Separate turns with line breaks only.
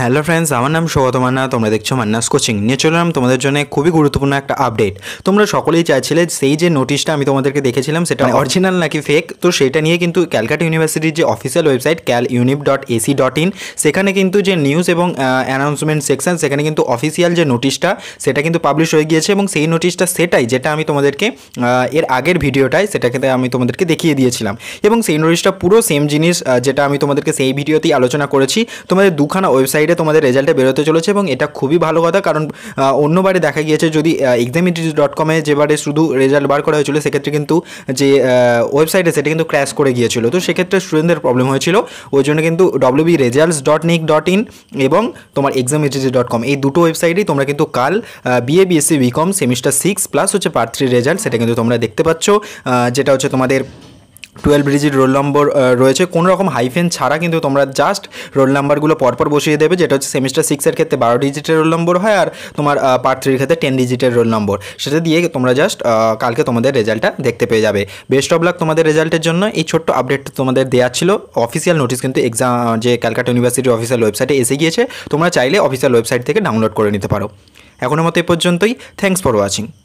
Hello friends আমার নাম সৌগত মান্না তোমরা দেখছো মান্নাস কোচিং নিয়ে চললাম তোমাদের জন্য খুবই গুরুত্বপূর্ণ একটা আপডেট তোমরা সকলেই চাইছিলে সেই যে নোটিশটা আমি তোমাদেরকে দেখেছিলাম সেটা অরিজিনাল হ্যাঁ। নাকি ফেক তো সেটা নিয়ে কিন্তু ক্যালকাটা ইউনিভার্সিটির যে official website cal univ dot AC dot in সেখানে কিন্তু যে নিউজ এবং অ্যানাউন্সমেন্ট সেকশন সেখানে কিন্তু অফিসিয়াল যে নোটিশটা সেটা কিন্তু পাবলিশ হয়ে গিয়েছে এবং সেই নোটিশটা সেটাই যেটা আমি তোমাদেরকে এর আগের ভিডিওটায় সেটাকে আমি তোমাদেরকে দেখিয়ে দিয়েছিলাম এবং সেই নোটিশটা পুরো সেম জিনিস যেটা আমি তোমাদেরকে সেই ভিডিওতেই আলোচনা করেছি তোমাদের দুখানা ওয়েবসাইট সাইডে তোমাদের রেজাল্টে বেরোতে চলেছে এবং এটা খুবই ভালো কথা কারণ অন্যবারে দেখা গিয়েছে যদি এক্সামিটি ডট কমে যেবারে শুধু রেজাল্ট বার করা হয়েছিল সেক্ষেত্রে কিন্তু যে ওয়েবসাইটে সেটা কিন্তু ক্র্যাশ করে গিয়েছিল তো সেক্ষেত্রে স্টুডেন্টদের প্রবলেম হয়েছিল ওই জন্য কিন্তু WB results dot nic dot in এবং তোমার এক্সামিটিজি ডট কম এই দুটো ওয়েবসাইটেই তোমরা কিন্তু কাল BA BSc BCom semester six plus হচ্ছে পার্ট থ্রি রেজাল্ট সেটা কিন্তু তোমরা দেখতে পাচ্ছ যেটা হচ্ছে তোমাদের টুয়েলভ ডিজিট রোল নম্বর রয়েছে কোনো রকম হাইফেন ছাড়া কিন্তু তোমরা জাস্ট রোল নাম্বারগুলো পরপর বসিয়ে দেবে যেটা হচ্ছে সেমিস্টার সিক্সের ক্ষেত্রে বারো ডিজিটের রোল নম্বর হয় আর তোমার পার্ট থ্রির ক্ষেত্রে টেন ডিজিটের রোল নম্বর সেটা দিয়ে তোমরা জাস্ট কালকে তোমাদের রেজাল্টটা দেখতে পেয়ে যাবে বেস্ট অফ লাক তোমাদের রেজাল্টের জন্য এই ছোট্ট আপডেট তোমাদের দেওয়া ছিল অফিসিয়াল নোটিস কিন্তু এক্সাম যে ক্যালকাটা ইউনিভার্সিটির অফিসিয়াল ওয়েবসাইটে এসে গিয়েছে তোমরা চাইলে অফিসিয়াল ওয়েবসাইট থেকে ডাউনলোড করে নিতে পারো এখনও মতো এ পর্যন্তই থ্যাংকস ফর ওয়াচিং